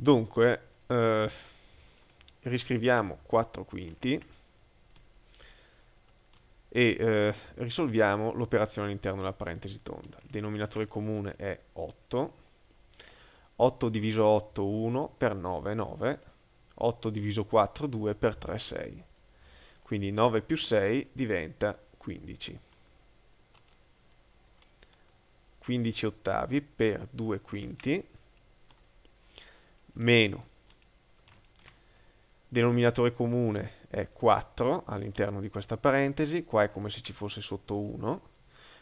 Dunque, eh, riscriviamo 4 quinti e eh, risolviamo l'operazione all'interno della parentesi tonda. Il denominatore comune è 8, 8 diviso 8 1 per 9 9, 8 diviso 4 2 per 3 6, quindi 9 più 6 diventa 15. 15 ottavi per 2 quinti meno denominatore comune è 4 all'interno di questa parentesi, qua è come se ci fosse sotto 1,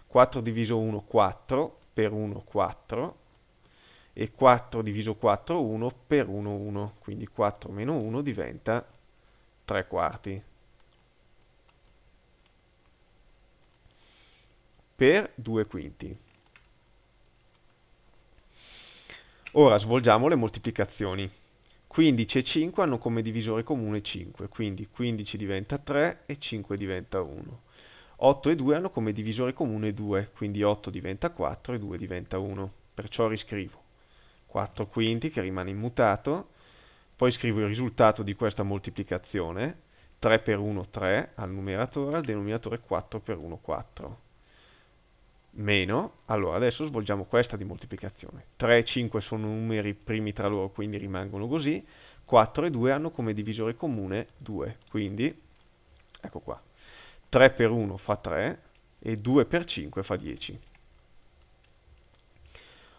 4 diviso 1 4 per 1 4 e 4 diviso 4 1 per 1 1, quindi 4 meno 1 diventa 3 quarti. per 2 quinti. Ora svolgiamo le moltiplicazioni. 15 e 5 hanno come divisore comune 5, quindi 15 diventa 3 e 5 diventa 1. 8 e 2 hanno come divisore comune 2, quindi 8 diventa 4 e 2 diventa 1. Perciò riscrivo 4 quinti che rimane immutato, poi scrivo il risultato di questa moltiplicazione, 3 per 1 3 al numeratore, al denominatore 4 per 1 4 meno, allora adesso svolgiamo questa di moltiplicazione. 3 e 5 sono numeri primi tra loro, quindi rimangono così. 4 e 2 hanno come divisore comune 2, quindi ecco qua. 3 per 1 fa 3 e 2 per 5 fa 10.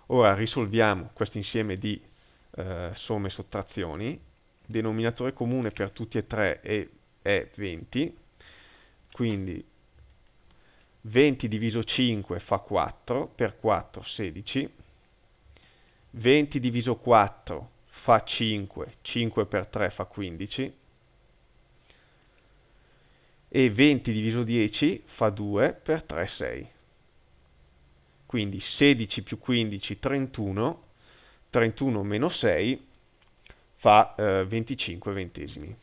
Ora risolviamo questo insieme di eh, somme e sottrazioni. Denominatore comune per tutti e 3 è, è 20, quindi 20 diviso 5 fa 4, per 4 16, 20 diviso 4 fa 5, 5 per 3 fa 15, e 20 diviso 10 fa 2 per 3 6. Quindi 16 più 15 31, 31 meno 6 fa eh, 25 ventesimi.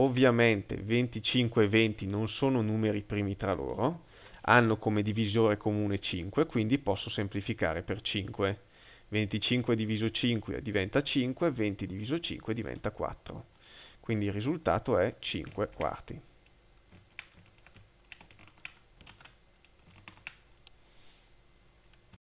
Ovviamente 25 e 20 non sono numeri primi tra loro, hanno come divisore comune 5, quindi posso semplificare per 5. 25 diviso 5 diventa 5, 20 diviso 5 diventa 4. Quindi il risultato è 5 quarti.